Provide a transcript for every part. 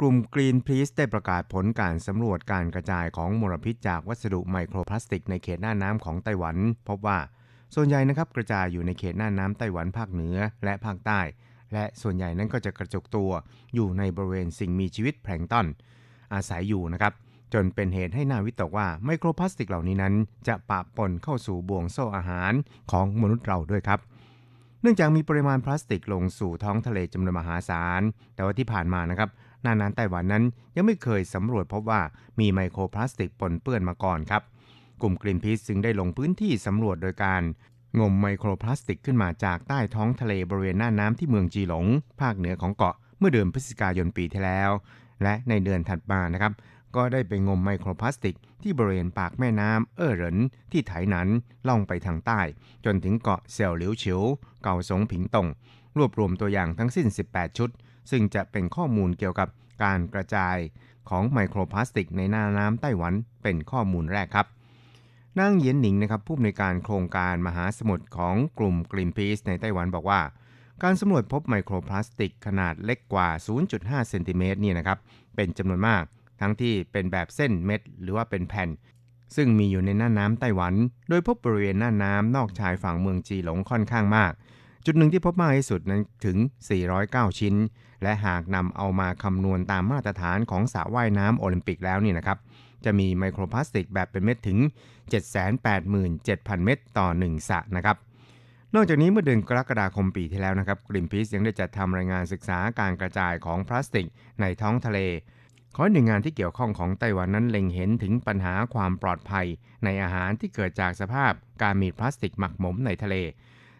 กลุ่ม Green Peace ได้ประกาศผลการสำรวจการกระจายของมลพิษจากวัสดุไมโครพลาสติก ในเขตหน้าน้ำของไต้หวัน พบว่า ส่วนใหญ่นะครับกระจายอยู่ในเขตหน้าน้ำไต้หวันภาคเหนือและภาคใต้ และส่วนใหญ่นั้นก็จะกระจุกตัวอยู่ในบริเวณสิ่งมีชีวิตแพลงต้อนอาศัยอยู่นะครับจนเป็นเหตุให้น่าวิตกว่าไมโครพลาสติกเหล่านี้นั้น จะปะปนเข้าสู่บ่วงโซ่อาหารของมนุษย์เราด้วยครับเนื่องจากมีปริมาณพลาสติกลงสู่ท้องทะเลจำนวนมหาศาล แต่ว่าที่ผ่านมานะครับนานั้นไต้หวันนั้นยังไม่เคยสำรวจพบว่ามีไมโครพลาสติกปนเปื้อนมาก่อนครับ กลุ่มกลินพีซซึงได้ลงพื้นที่สำรวจโดยการ งมไมโครพลาสติกขึ้นมาจากใต้ท้องทะเลบริเวณหน้าน้ำที่เมืองจีหลง ภาคเหนือของเกาะเมื่อเดือนพฤศจิกายนปีที่แล้ว และในเดือนถัดมานะครับก็ได้ไปงมไมโครพลาสติก ที่บริเวณปากแม่น้ำเอรอเหรินที่ไถนั้นล่องไปทางใต้ จนถึงเกาะเซลหลิวเฉียวเกาสงผิงตง รวบรวมตัวอย่างทั้งสิ้น 18 ชุด ซึ่งจะเป็นข้อมูลเกี่ยวกับการกระจายของไมโครพลาสติกในหน้าน้ำไต้หวันเป็นข้อมูลแรกครับ นั่งเย็นหนิงนะครับผู้อำนวยการโครงการมหาสมุทรของกลุ่มกลิมพีสในไต้หวัน บอกว่า การสำรวจพบไมโครพลาสติกขนาดเล็กกว่า 0.5เซนติเมตรนี่นะครับเป็นจำนวนมากทั้งที่เป็นแบบเส้นเม็ดหรือว่าเป็นแผ่น ซึ่งมีอยู่ในหน้าน้ำไต้หวัน โดยพบบริเวณหน้าน้ำนอกชายฝั่งเมืองจีหลงค่อนข้างมาก จุดหนึ่งที่พบมากที่สุดนั้นถึง 409 ชิ้น และหากนำเอามาคำนวณตามมาตรฐานของสระว่ายน้ำโอลิมปิกแล้วนี่นะครับจะมีไมโครพลาสติกแบบเป็นเม็ดถึง 787,000 เม็ดต่อ 1สระนะครับนอกจากนี้เมื่อเดือนกรกฎาคมปีที่แล้วนะครับกริมพีสยังได้จัดทำรายงานศึกษาการกระจายของพลาสติกในท้องทะเลขอหน่วยงงานที่เกี่ยวข้องของไต้หวันนั้นเล็งเห็นถึงปัญหาความปลอดภัย ในอาหารที่เกิดจากสภาพการมีพลาสติกหมักหมมในทะเล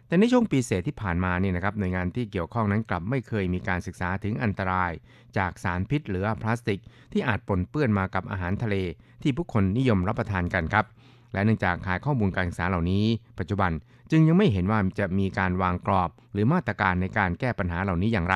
แต่ในช่วงปีเศษที่ผ่านมานี่นะครับหน่วยงานที่เกี่ยวข้องนั้นกลับไม่เคยมีการศึกษาถึงอันตราย จากสารพิษหรือพลาสติก ที่อาจปนเปื้อนมากับอาหารทะเล ที่ผู้คนนิยมรับประทานกันครับ และเนื่องจากขายข้อมูลการศึกษาเหล่านี้ ปัจจุบันจึงยังไม่เห็นว่าจะมีการวางกรอบ หรือมาตรการในการแก้ปัญหาเหล่านี้อย่างไร